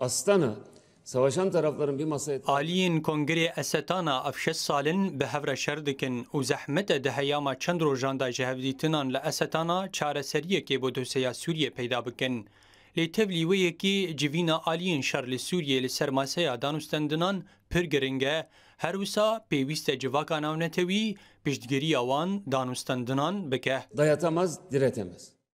Astana Savaşan tarafların bir masaya... Aliyin Kongre Esetana afşes salin behevre hevre şer dikin û zehmete di heyama çend rojan da ji hevdîtinan li Esetana çareseriyekê bo dosyeya Sûriye peyda bikin. Lê tevlî wêyekê civîna aliyên şer li Sûriye li ser maseya danûstendinan pir giring her wisa pêwîst civaka navnetewî piştgiriya wan danûstendinan bike. Dayatamaz, diretemez.